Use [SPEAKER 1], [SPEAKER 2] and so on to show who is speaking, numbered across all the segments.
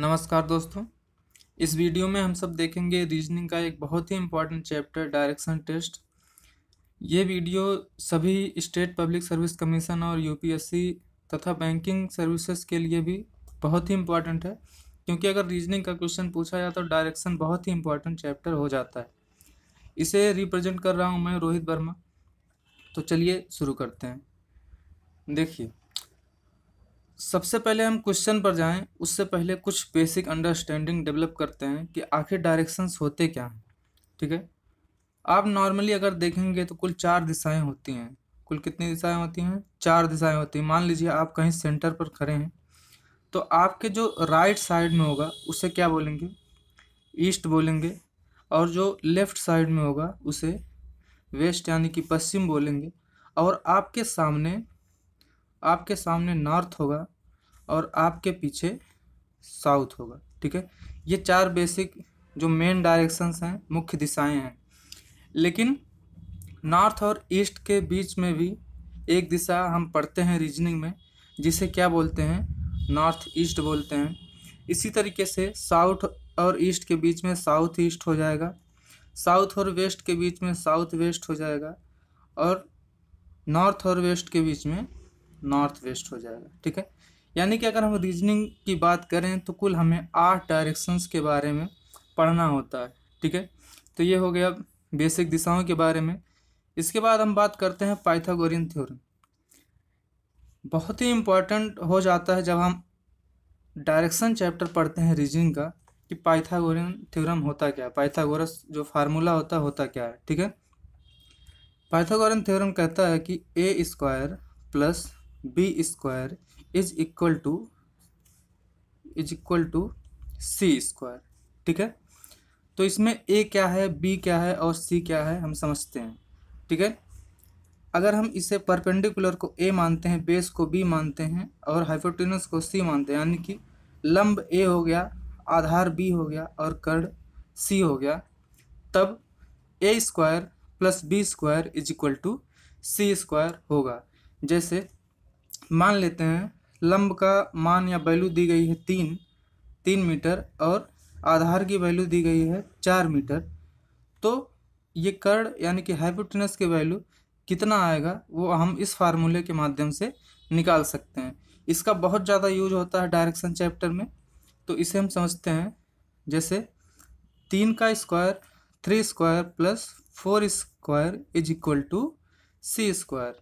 [SPEAKER 1] नमस्कार दोस्तों इस वीडियो में हम सब देखेंगे रीजनिंग का एक बहुत ही इम्पॉर्टेंट चैप्टर डायरेक्शन टेस्ट ये वीडियो सभी स्टेट पब्लिक सर्विस कमीशन और यूपीएससी तथा बैंकिंग सर्विसेज के लिए भी बहुत ही इम्पॉर्टेंट है क्योंकि अगर रीजनिंग का क्वेश्चन पूछा जाए तो डायरेक्शन बहुत ही इम्पॉर्टेंट चैप्टर हो जाता है इसे रिप्रेजेंट कर रहा हूँ मैं रोहित वर्मा तो चलिए शुरू करते हैं देखिए सबसे पहले हम क्वेश्चन पर जाएं उससे पहले कुछ बेसिक अंडरस्टैंडिंग डेवलप करते हैं कि आखिर डायरेक्शंस होते क्या हैं ठीक है आप नॉर्मली अगर देखेंगे तो कुल चार दिशाएं होती हैं कुल कितनी दिशाएं होती हैं चार दिशाएं होती हैं मान लीजिए आप कहीं सेंटर पर खड़े हैं तो आपके जो राइट साइड में होगा उसे क्या बोलेंगे ईस्ट बोलेंगे और जो लेफ़्ट साइड में होगा उसे वेस्ट यानी कि पश्चिम बोलेंगे और आपके सामने आपके सामने नॉर्थ होगा और आपके पीछे साउथ होगा ठीक है ये चार बेसिक जो मेन डायरेक्शंस हैं मुख्य दिशाएं हैं लेकिन नॉर्थ और ईस्ट के बीच में भी एक दिशा हम पढ़ते हैं रीजनिंग में जिसे क्या बोलते हैं नॉर्थ ईस्ट बोलते हैं इसी तरीके से साउथ और ईस्ट के बीच में साउथ ईस्ट हो जाएगा साउथ और वेस्ट के बीच में साउथ वेस्ट हो जाएगा और नॉर्थ और वेस्ट के बीच में नॉर्थ वेस्ट हो जाएगा ठीक है यानी कि अगर हम रीजनिंग की बात करें तो कुल हमें आठ डायरेक्शंस के बारे में पढ़ना होता है ठीक है तो ये हो गया बेसिक दिशाओं के बारे में इसके बाद हम बात करते हैं पाइथागोरियन थ्योरम बहुत ही इम्पॉर्टेंट हो जाता है जब हम डायरेक्शन चैप्टर पढ़ते हैं रीजनिंग का कि पाइथागोरियन थ्योरम होता क्या है पाइथागोरस जो फार्मूला होता है होता क्या है ठीक है पाइथागोरियन थ्योरम कहता है कि A square plus B square is equal to is equal to C square ठीक है तो इसमें ए क्या है बी क्या है और सी क्या है हम समझते हैं ठीक है अगर हम इसे परपेंडिकुलर को ए मानते हैं बेस को बी मानते हैं और हाइपोटेनस को सी मानते हैं यानी कि लंब ए हो गया आधार बी हो गया और कर्ण सी हो गया तब A square plus B square is equal to C square होगा जैसे मान लेते हैं लंब का मान या वैल्यू दी गई है तीन तीन मीटर और आधार की वैल्यू दी गई है चार मीटर तो ये कर्ण यानी कि हाइपोटिनस की वैल्यू कितना आएगा वो हम इस फार्मूले के माध्यम से निकाल सकते हैं इसका बहुत ज़्यादा यूज होता है डायरेक्शन चैप्टर में तो इसे हम समझते हैं जैसे तीन का square three square plus four square is equal to C square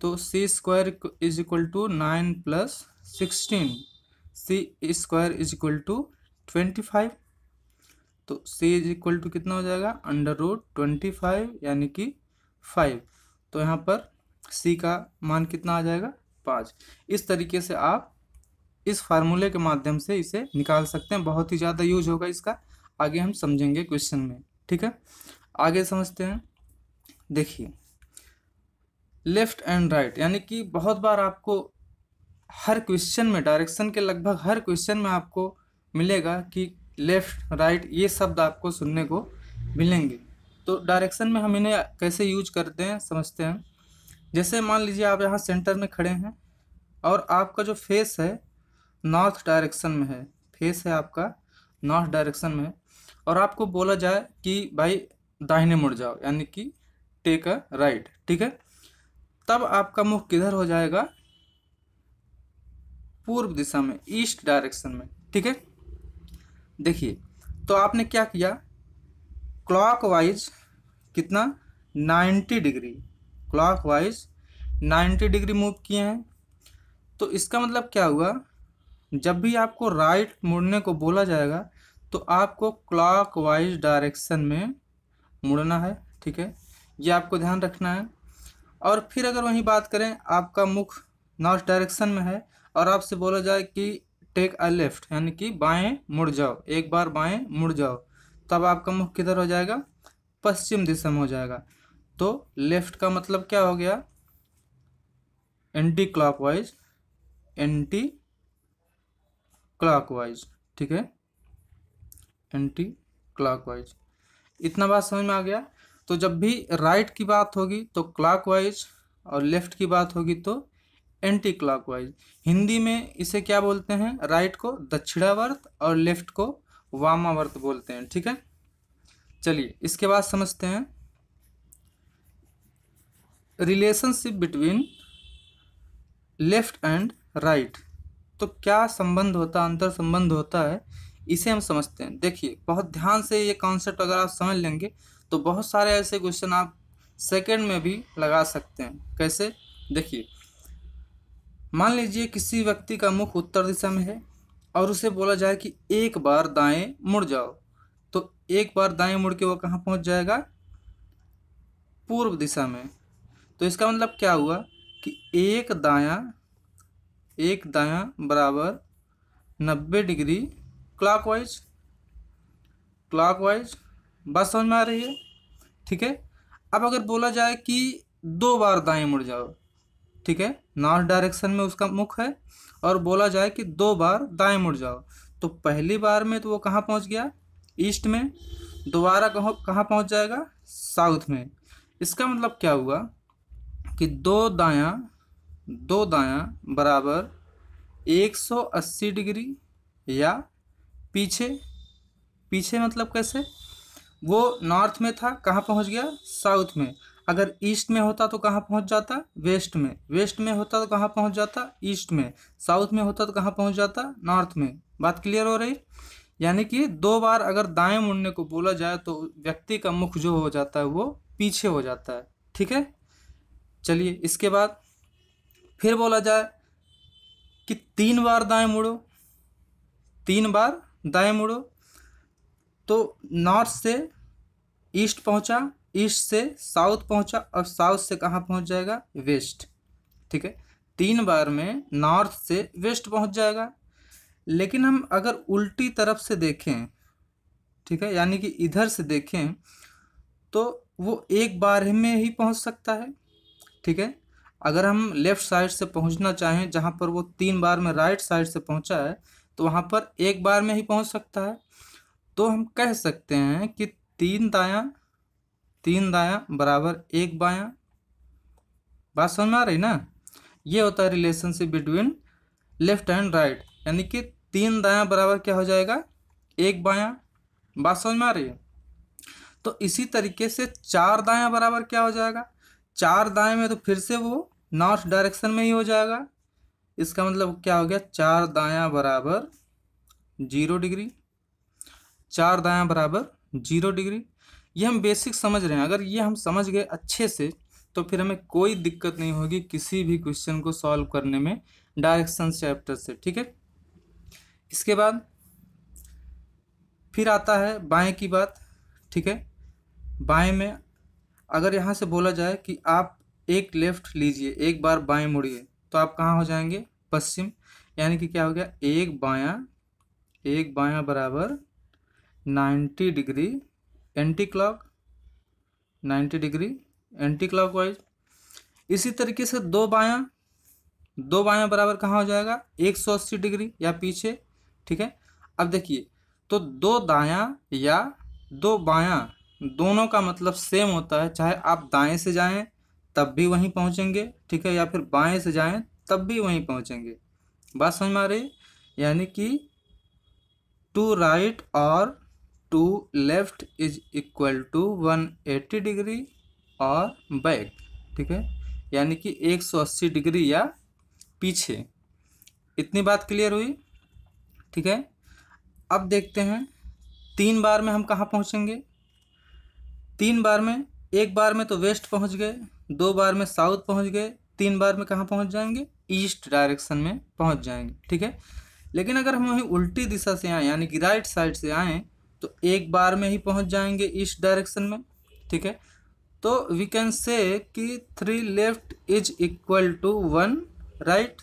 [SPEAKER 1] तो C square is equal to nine plus sixteen C square is equal to twenty five तो सी इज इक्वल टू कितना हो जाएगा अंडर रूट ट्वेंटी फाइव यानी कि five तो यहाँ पर सी का मान कितना आ जाएगा पाँच इस तरीके से आप इस फार्मूले के माध्यम से इसे निकाल सकते हैं बहुत ही ज़्यादा यूज होगा इसका आगे हम समझेंगे क्वेश्चन में ठीक है आगे समझते हैं देखिए लेफ़्ट एंड राइट यानी कि बहुत बार आपको हर क्वेश्चन में डायरेक्शन के लगभग हर क्वेश्चन में आपको मिलेगा कि लेफ़्ट राइट ये शब्द आपको सुनने को मिलेंगे तो डायरेक्शन में हम इन्हें कैसे यूज करते हैं समझते हैं जैसे मान लीजिए आप यहाँ सेंटर में खड़े हैं और आपका जो फेस है नॉर्थ डायरेक्शन में है फेस है आपका नॉर्थ डायरेक्शन में और आपको बोला जाए कि भाई दाहिने मुड़ जाओ यानी कि टेक अ राइट ठीक है तब आपका मुख किधर हो जाएगा पूर्व दिशा में ईस्ट डायरेक्शन में ठीक है देखिए तो आपने क्या किया क्लॉक वाइज कितना 90 degree clockwise 90 degree move किए हैं तो इसका मतलब क्या हुआ जब भी आपको राइट मुड़ने को बोला जाएगा तो आपको क्लॉक वाइज डायरेक्शन में मुड़ना है ठीक है ये आपको ध्यान रखना है और फिर अगर वहीं बात करें आपका मुख नॉर्थ डायरेक्शन में है और आपसे बोला जाए कि टेक अ लेफ्ट यानी कि बाएं मुड़ जाओ एक बार बाएं मुड़ जाओ तब आपका मुख किधर हो जाएगा पश्चिम दिशा में हो जाएगा तो लेफ्ट का मतलब क्या हो गया एंटी क्लॉकवाइज एंटी क्लॉकवाइज ठीक है एंटी क्लॉकवाइज इतना बात समझ में आ गया तो जब भी राइट की बात होगी तो क्लॉकवाइज और लेफ़्ट की बात होगी तो एंटी क्लॉकवाइज हिंदी में इसे क्या बोलते हैं राइट को दक्षिणावर्त और लेफ़्ट को वामावर्त बोलते हैं ठीक है चलिए इसके बाद समझते हैं relationship between left and right तो क्या संबंध होता है अंतर संबंध होता है इसे हम समझते हैं देखिए बहुत ध्यान से ये कॉन्सेप्ट अगर आप समझ लेंगे तो बहुत सारे ऐसे क्वेश्चन आप सेकेंड में भी लगा सकते हैं कैसे देखिए मान लीजिए किसी व्यक्ति का मुख उत्तर दिशा में है और उसे बोला जाए कि एक बार दाएं मुड़ जाओ तो एक बार दाएं मुड़ के वो कहाँ पहुँच जाएगा पूर्व दिशा में तो इसका मतलब क्या हुआ कि एक दाया एक दाया बराबर नब्बे डिग्री क्लॉकवाइज क्लॉकवाइज बात समझ में आ रही है ठीक है अब अगर बोला जाए कि दो बार दाएं मुड़ जाओ ठीक है नॉर्थ डायरेक्शन में उसका मुख है और बोला जाए कि दो बार दाएं मुड़ जाओ तो पहली बार में तो वो कहाँ पहुँच गया ईस्ट में दोबारा कहो कहाँ पहुँच जाएगा साउथ में इसका मतलब क्या हुआ कि दो दायां दो दायां बराबर 180 डिग्री या पीछे पीछे मतलब कैसे वो नॉर्थ में था कहाँ पहुँच गया साउथ में अगर ईस्ट में होता तो कहाँ पहुँच जाता वेस्ट में वेस्ट में होता तो कहाँ पहुँच जाता ईस्ट में साउथ में होता तो कहाँ पहुँच जाता नॉर्थ में बात क्लियर हो रही यानी कि दो बार अगर दाएं मुड़ने को बोला जाए तो व्यक्ति का मुख जो हो जाता है वो पीछे हो जाता है ठीक है चलिए इसके बाद फिर बोला जाए कि तीन बार दाएं मुड़ो तीन बार दाएं मुड़ो तो नॉर्थ से ईस्ट पहुंचा ईस्ट से साउथ पहुंचा और साउथ से कहाँ पहुंच जाएगा वेस्ट ठीक है तीन बार में नॉर्थ से वेस्ट पहुंच जाएगा लेकिन हम अगर उल्टी तरफ से देखें ठीक है यानी कि इधर से देखें तो वो एक बार में ही पहुंच सकता है ठीक है अगर हम लेफ़्ट साइड से पहुंचना चाहें जहां पर वो तीन बार में राइट साइड से पहुंचा है तो वहां पर एक बार में ही पहुंच सकता है तो हम कह सकते हैं कि तीन दाया तीन दाया बराबर एक बाया बात समझ में आ रही ना ये होता है relationship between left and right यानी कि तीन दाया बराबर क्या हो जाएगा एक बाया बात समझ में आ रही है तो इसी तरीके से चार दाया बराबर क्या हो जाएगा चार दाएं में तो फिर से वो नॉर्थ डायरेक्शन में ही हो जाएगा इसका मतलब क्या हो गया चार दाया बराबर जीरो डिग्री चार दाया बराबर जीरो डिग्री ये हम बेसिक समझ रहे हैं अगर ये हम समझ गए अच्छे से तो फिर हमें कोई दिक्कत नहीं होगी किसी भी क्वेश्चन को सॉल्व करने में डायरेक्शन चैप्टर से ठीक है इसके बाद फिर आता है बाएं की बात ठीक है बाएं में अगर यहाँ से बोला जाए कि आप एक लेफ़्ट लीजिए एक बार बाएं मुड़िए तो आप कहाँ हो जाएंगे पश्चिम यानी कि क्या हो गया एक बाया एक बाया बराबर 90 degree anti clock 90 degree anti anticlockwise इसी तरीके से दो बायां दो बायां बराबर कहाँ हो जाएगा एक सौ अस्सी डिग्री या पीछे ठीक है अब देखिए तो दो दायां या दो बायां दोनों का मतलब सेम होता है चाहे आप दाएं से जाएं तब भी वहीं पहुंचेंगे ठीक है या फिर बाएं से जाएं तब भी वहीं पहुंचेंगे बात समझ में आ रही यानी कि टू राइट और two left is equal to one eighty degree और बैक ठीक है यानी कि एक सौ अस्सी डिग्री या पीछे इतनी बात क्लियर हुई ठीक है अब देखते हैं तीन बार में हम कहाँ पहुँचेंगे तीन बार में एक बार में तो वेस्ट पहुँच गए दो बार में साउथ पहुँच गए तीन बार में कहाँ पहुँच जाएंगे ईस्ट डायरेक्शन में पहुँच जाएंगे ठीक है लेकिन अगर हम वहीं उल्टी दिशा से आएँ यानी कि राइट साइड से आएँ तो एक बार में ही पहुंच जाएंगे इस डायरेक्शन में ठीक है तो वी कैन से कि three left is equal to one right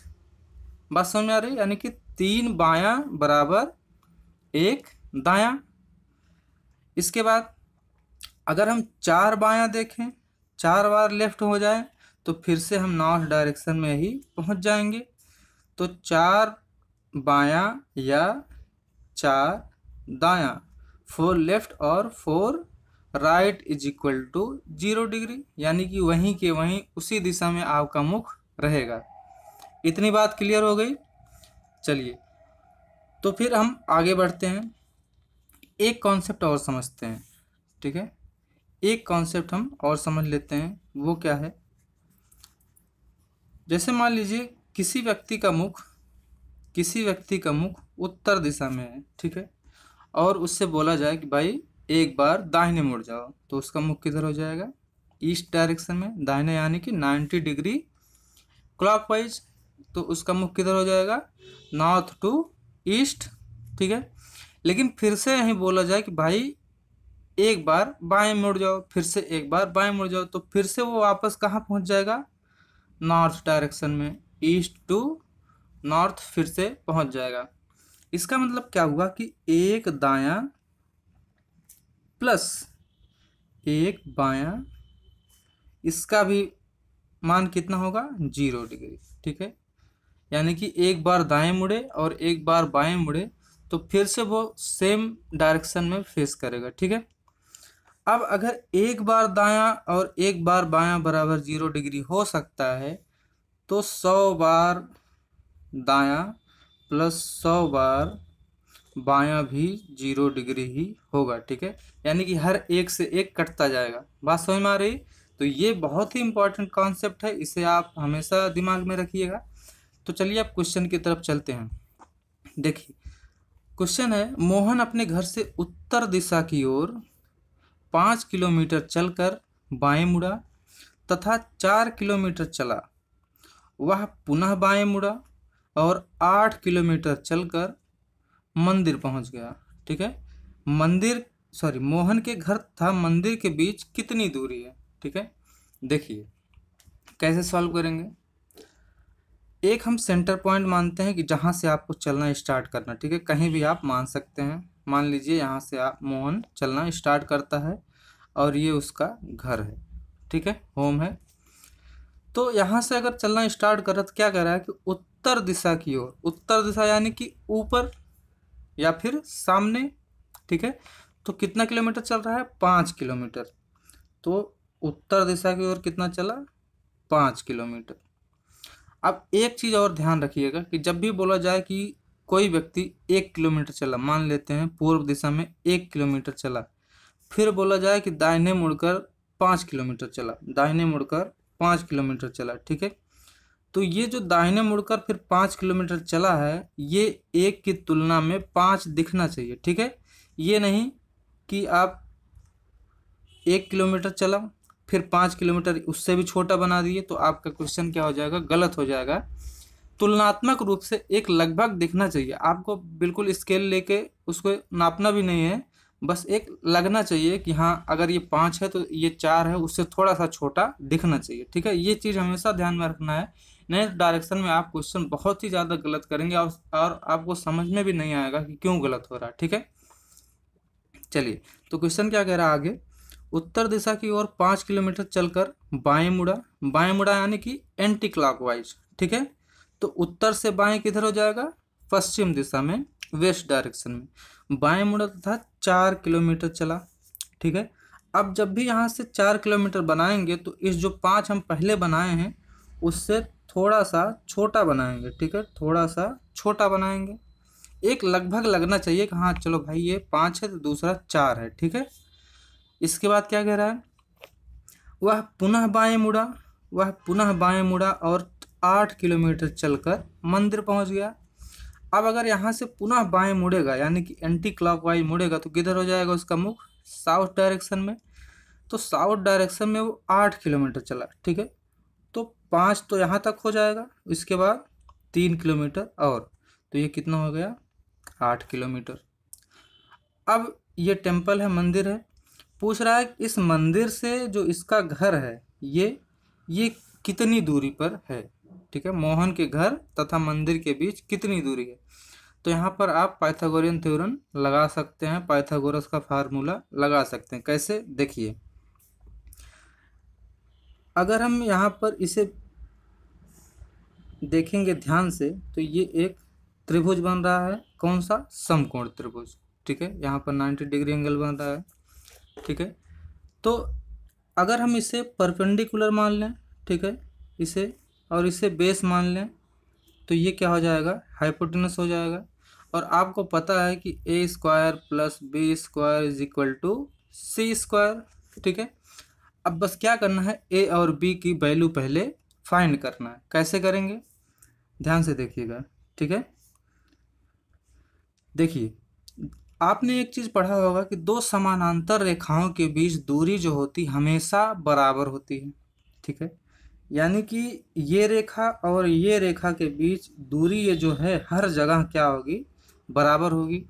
[SPEAKER 1] बात समझ में आ रही यानी कि तीन बाया बराबर एक दाया इसके बाद अगर हम चार बाया देखें चार बार लेफ्ट हो जाए तो फिर से हम नॉर्थ डायरेक्शन में ही पहुंच जाएंगे तो चार बाया या चार दाया फोर लेफ्ट और four right is equal to zero degree यानी कि वहीं के वहीं उसी दिशा में आपका मुख रहेगा इतनी बात क्लियर हो गई चलिए तो फिर हम आगे बढ़ते हैं एक कॉन्सेप्ट और समझते हैं ठीक है एक कॉन्सेप्ट हम और समझ लेते हैं वो क्या है जैसे मान लीजिए किसी व्यक्ति का मुख किसी व्यक्ति का मुख उत्तर दिशा में है ठीक है और उससे बोला जाए कि भाई एक बार दाहिने मुड़ जाओ तो उसका मुख किधर हो जाएगा ईस्ट डायरेक्शन में दाहिने यानी कि नाइन्टी डिग्री क्लॉकवाइज तो उसका मुख किधर हो जाएगा नॉर्थ टू ईस्ट ठीक है लेकिन फिर से यहीं बोला जाए कि भाई एक बार बाएं मुड़ जाओ फिर से एक बार बाएं मुड़ जाओ तो फिर से वो वापस कहाँ पहुँच जाएगा नॉर्थ डायरेक्शन में ईस्ट टू नॉर्थ फिर से पहुँच जाएगा इसका मतलब क्या हुआ कि एक दाया प्लस एक बाया इसका भी मान कितना होगा जीरो डिग्री ठीक है यानी कि एक बार दाएं मुड़े और एक बार बाएं मुड़े तो फिर से वो सेम डायरेक्शन में फेस करेगा ठीक है अब अगर एक बार दायां और एक बार बायां बराबर जीरो डिग्री हो सकता है तो सौ बार दायां प्लस सौ बार बायां भी जीरो डिग्री ही होगा ठीक है यानी कि हर एक से एक कटता जाएगा बात समझ में आ रही तो ये बहुत ही इंपॉर्टेंट कॉन्सेप्ट है इसे आप हमेशा दिमाग में रखिएगा तो चलिए आप क्वेश्चन की तरफ चलते हैं देखिए क्वेश्चन है मोहन अपने घर से उत्तर दिशा की ओर पाँच किलोमीटर चलकर बाएं मुड़ा तथा चार किलोमीटर चला वह पुनः बाएं मुड़ा और आठ किलोमीटर चलकर मंदिर पहुंच गया ठीक है मंदिर सॉरी मोहन के घर था मंदिर के बीच कितनी दूरी है ठीक है देखिए कैसे सॉल्व करेंगे एक हम सेंटर पॉइंट मानते हैं कि जहाँ से आपको चलना स्टार्ट करना ठीक है कहीं भी आप मान सकते हैं मान लीजिए यहाँ से आप मोहन चलना स्टार्ट करता है और ये उसका घर है ठीक है होम है तो यहाँ से अगर चलना स्टार्ट करा तो क्या कर रहा है तो कि उत्तर दिशा की ओर उत्तर दिशा यानी कि ऊपर या फिर सामने ठीक है तो कितना किलोमीटर चल रहा है पाँच किलोमीटर तो उत्तर दिशा की ओर कितना चला पाँच किलोमीटर अब एक चीज़ और ध्यान रखिएगा कि जब भी बोला जाए कि कोई व्यक्ति एक किलोमीटर चला मान लेते हैं पूर्व दिशा में एक किलोमीटर चला फिर बोला जाए कि दाहिने मुड़कर पाँच किलोमीटर चला दाहिने मुड़कर पाँच किलोमीटर चला ठीक है तो ये जो दाहिने मुड़कर फिर पाँच किलोमीटर चला है ये एक की तुलना में पाँच दिखना चाहिए ठीक है ये नहीं कि आप एक किलोमीटर चला फिर पाँच किलोमीटर उससे भी छोटा बना दिए तो आपका क्वेश्चन क्या हो जाएगा गलत हो जाएगा तुलनात्मक रूप से एक लगभग दिखना चाहिए आपको बिल्कुल स्केल लेके उसको नापना भी नहीं है बस एक लगना चाहिए कि हाँ अगर ये पाँच है तो ये चार है उससे थोड़ा सा छोटा दिखना चाहिए ठीक है ये चीज़ हमेशा ध्यान में रखना है नेक्स्ट डायरेक्शन में आप क्वेश्चन बहुत ही ज़्यादा गलत करेंगे और, और आपको समझ में भी नहीं आएगा कि क्यों गलत हो रहा है ठीक है चलिए तो क्वेश्चन क्या कह रहा है आगे उत्तर दिशा की ओर पाँच किलोमीटर चलकर बाएं मुड़ा बाएं मुड़ा यानी कि एंटी क्लॉकवाइज ठीक है तो उत्तर से बाएं किधर हो जाएगा पश्चिम दिशा में वेस्ट डायरेक्शन में बाएं मुड़ा था चार किलोमीटर चला ठीक है अब जब भी यहाँ से चार किलोमीटर बनाएंगे तो इस जो पाँच हम पहले बनाए हैं उससे थोड़ा सा छोटा बनाएंगे ठीक है थोड़ा सा छोटा बनाएंगे एक लगभग लगना चाहिए कि हाँ चलो भाई ये पाँच है तो दूसरा चार है ठीक है इसके बाद क्या कह रहा है वह पुनः बाएं मुड़ा वह पुनः बाएं मुड़ा और आठ किलोमीटर चलकर मंदिर पहुंच गया अब अगर यहाँ से पुनः बाएं मुड़ेगा यानी कि एंटी क्लॉक मुड़ेगा तो किधर हो जाएगा उसका मुख साउथ डायरेक्शन में तो साउथ डायरेक्शन में वो आठ किलोमीटर चला ठीक है पाँच तो यहाँ तक हो जाएगा इसके बाद तीन किलोमीटर और तो ये कितना हो गया आठ किलोमीटर अब ये टेम्पल है मंदिर है पूछ रहा है इस मंदिर से जो इसका घर है ये ये कितनी दूरी पर है ठीक है मोहन के घर तथा मंदिर के बीच कितनी दूरी है तो यहाँ पर आप पाइथागोरियन थ्योरम लगा सकते हैं पाइथागोरस का फार्मूला लगा सकते हैं कैसे देखिए अगर हम यहाँ पर इसे देखेंगे ध्यान से तो ये एक त्रिभुज बन रहा है कौन सा समकोण त्रिभुज ठीक है यहाँ पर 90 डिग्री एंगल बन रहा है ठीक है तो अगर हम इसे परपेंडिकुलर मान लें ठीक है इसे और इसे बेस मान लें तो ये क्या हो जाएगा हाइपोटिनस हो जाएगा और आपको पता है कि A square plus B square is equal to C square ठीक है अब बस क्या करना है ए और बी की वैल्यू पहले फाइंड करना है कैसे करेंगे ध्यान से देखिएगा ठीक है देखिए आपने एक चीज़ पढ़ा होगा कि दो समानांतर रेखाओं के बीच दूरी जो होती हमेशा बराबर होती है ठीक है यानी कि ये रेखा और ये रेखा के बीच दूरी ये जो है हर जगह क्या होगी बराबर होगी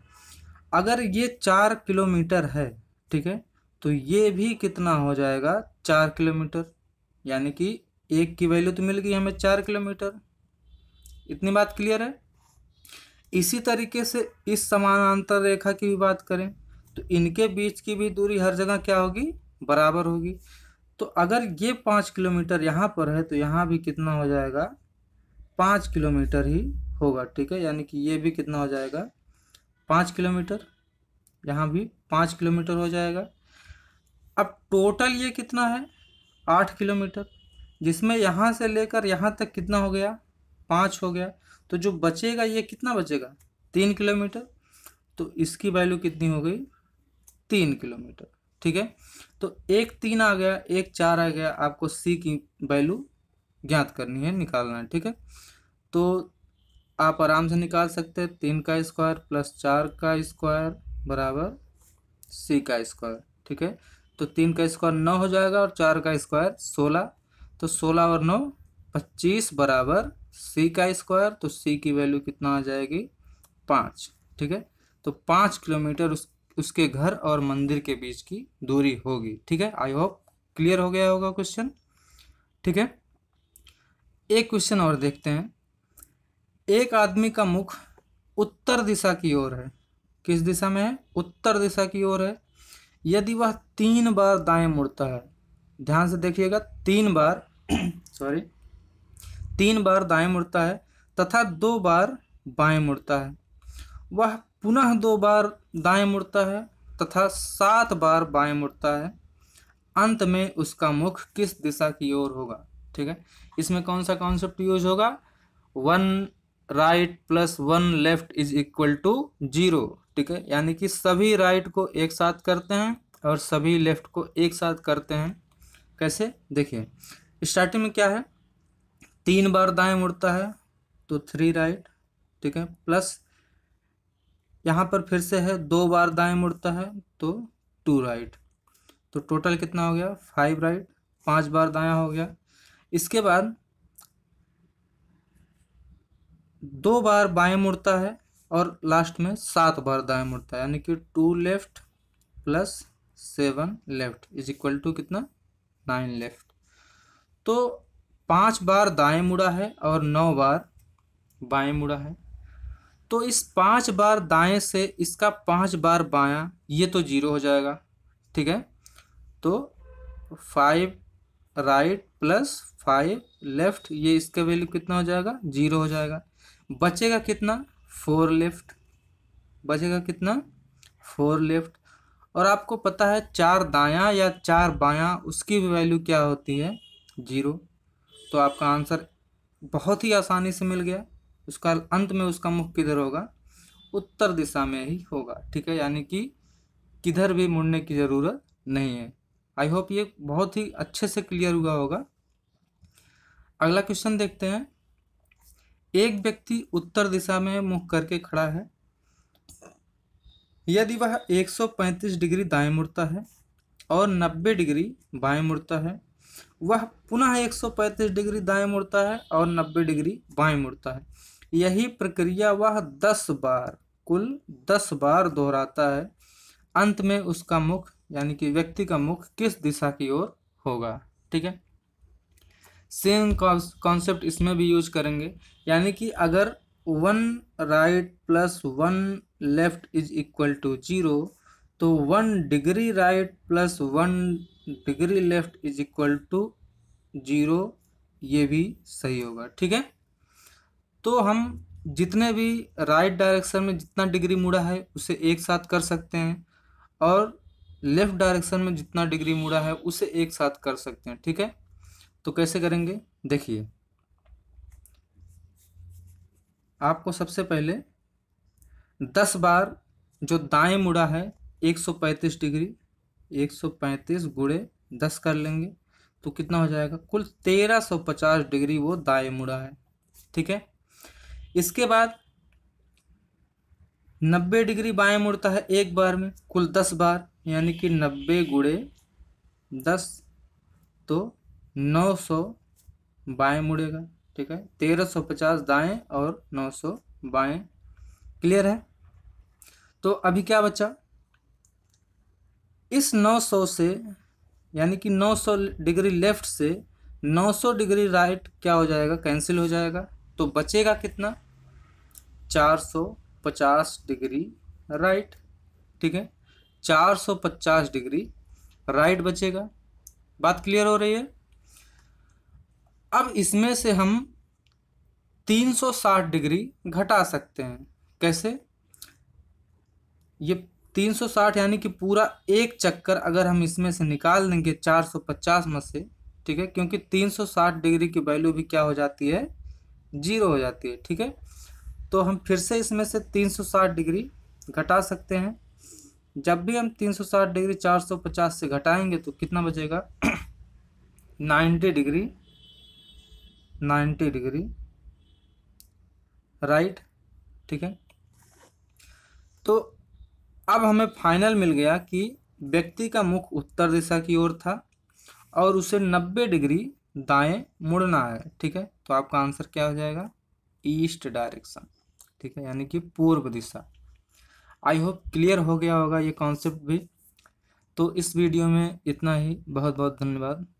[SPEAKER 1] अगर ये चार किलोमीटर है ठीक है तो ये भी कितना हो जाएगा चार किलोमीटर यानी कि एक की वैल्यू तो मिल गई हमें चार किलोमीटर इतनी बात क्लियर है इसी तरीके से इस समानांतर रेखा की भी बात करें तो इनके बीच की भी दूरी हर जगह क्या होगी बराबर होगी तो अगर ये पाँच किलोमीटर यहाँ पर है तो यहाँ भी कितना हो जाएगा पाँच किलोमीटर ही होगा ठीक है यानी कि ये भी कितना हो जाएगा पाँच किलोमीटर यहाँ भी पाँच किलोमीटर हो जाएगा अब टोटल ये कितना है आठ किलोमीटर जिसमें यहाँ से लेकर यहाँ तक कितना हो गया पाँच हो गया तो जो बचेगा ये कितना बचेगा तीन किलोमीटर तो इसकी वैल्यू कितनी हो गई तीन किलोमीटर ठीक है तो एक तीन आ गया एक चार आ गया आपको सी की वैल्यू ज्ञात करनी है निकालना है ठीक है तो आप आराम से निकाल सकते हैं तीन का स्क्वायर प्लस चार का स्क्वायर बराबर सी का स्क्वायर ठीक है तो तीन का स्क्वायर नौ हो जाएगा और चार का स्क्वायर सोलह तो सोलह और नौ पच्चीस बराबर सी का स्क्वायर तो सी की वैल्यू कितना आ जाएगी पाँच ठीक है तो पाँच किलोमीटर उस उसके घर और मंदिर के बीच की दूरी होगी ठीक है आई होप क्लियर हो गया होगा क्वेश्चन ठीक है एक क्वेश्चन और देखते हैं एक आदमी का मुख उत्तर दिशा की ओर है किस दिशा में है उत्तर दिशा की ओर है यदि वह तीन बार दाएं मुड़ता है ध्यान से देखिएगा तीन बार सॉरी तीन बार दाएं मुड़ता है तथा दो बार बाएं मुड़ता है वह पुनः दो बार दाएं मुड़ता है तथा सात बार बाएं मुड़ता है अंत में उसका मुख किस दिशा की ओर होगा ठीक है इसमें कौन सा कॉन्सेप्ट यूज होगा one right plus one left is equal to zero ठीक है यानी कि सभी राइट को एक साथ करते हैं और सभी लेफ्ट को एक साथ करते हैं कैसे देखिए स्टार्टिंग में क्या है तीन बार दाएं मुड़ता है तो थ्री राइट ठीक है प्लस यहाँ पर फिर से है दो बार दाएं मुड़ता है तो टू राइट तो टोटल कितना हो गया फाइव राइट पांच बार दाया हो गया इसके बाद दो बार बाएं मुड़ता है और लास्ट में सात बार दाएं मुड़ता है यानी कि two left plus seven left is equal to कितना नाइन लेफ्ट तो पांच बार दाएं मुड़ा है और नौ बार बाएं मुड़ा है तो इस पांच बार दाएं से इसका पांच बार बायां ये तो जीरो हो जाएगा ठीक है तो five right plus five left ये इसका वैल्यू कितना हो जाएगा जीरो हो जाएगा बचेगा कितना फोर लेफ्ट बचेगा कितना फोर लेफ्ट और आपको पता है चार दायां या चार बायां उसकी भी वैल्यू क्या होती है जीरो तो आपका आंसर बहुत ही आसानी से मिल गया उसका अंत में उसका मुख किधर होगा उत्तर दिशा में ही होगा ठीक है यानी कि किधर भी मुड़ने की ज़रूरत नहीं है आई होप ये बहुत ही अच्छे से क्लियर हुआ होगा अगला क्वेश्चन देखते हैं एक व्यक्ति उत्तर दिशा में मुख करके खड़ा है यदि वह 135 डिग्री दाएं मुड़ता है और 90 डिग्री बाएं मुड़ता है वह पुनः 135 डिग्री दाएं मुड़ता है और 90 डिग्री बाएं मुड़ता है यही प्रक्रिया वह 10 बार कुल 10 बार दोहराता है अंत में उसका मुख यानी कि व्यक्ति का मुख किस दिशा की ओर होगा ठीक है सेम कॉन्सेप्ट इसमें भी यूज करेंगे यानी कि अगर one right plus one left is equal to zero तो one degree right plus one degree left is equal to zero ये भी सही होगा ठीक है तो हम जितने भी राइट डायरेक्शन में जितना डिग्री मुड़ा है उसे एक साथ कर सकते हैं और लेफ्ट डायरेक्शन में जितना डिग्री मुड़ा है उसे एक साथ कर सकते हैं ठीक है तो कैसे करेंगे देखिए आपको सबसे पहले दस बार जो दाएं मुड़ा है एक सौ पैंतीस डिग्री एक सौ पैंतीस गुड़े दस कर लेंगे तो कितना हो जाएगा कुल तेरह सौ पचास डिग्री वो दाएं मुड़ा है ठीक है इसके बाद नब्बे डिग्री बाएं मुड़ता है एक बार में कुल दस बार यानी कि नब्बे गुड़े दस तो नौ सौ बाएँ मुड़ेगा ठीक है तेरह सौ पचास दाएँ और नौ सौ बाएँ क्लियर है तो अभी क्या बचा इस 900 से यानी कि 900 डिग्री लेफ्ट से 900 डिग्री राइट क्या हो जाएगा कैंसिल हो जाएगा तो बचेगा कितना 450 डिग्री राइट ठीक है 450 डिग्री राइट बचेगा बात क्लियर हो रही है अब इसमें से हम 360 डिग्री घटा सकते हैं कैसे ये 360 यानी कि पूरा एक चक्कर अगर हम इसमें से निकाल देंगे 450 में से ठीक है क्योंकि 360 डिग्री की वैल्यू भी क्या हो जाती है जीरो हो जाती है ठीक है तो हम फिर से इसमें से 360 डिग्री घटा सकते हैं जब भी हम 360 डिग्री 450 से घटाएंगे तो कितना बचेगा 90 डिग्री 90 डिग्री राइट ठीक है तो अब हमें फाइनल मिल गया कि व्यक्ति का मुख उत्तर दिशा की ओर था और उसे नब्बे डिग्री दाएं मुड़ना है ठीक है तो आपका आंसर क्या हो जाएगा ईस्ट डायरेक्शन ठीक है यानी कि पूर्व दिशा आई होप क्लियर हो गया होगा ये कॉन्सेप्ट भी तो इस वीडियो में इतना ही बहुत बहुत धन्यवाद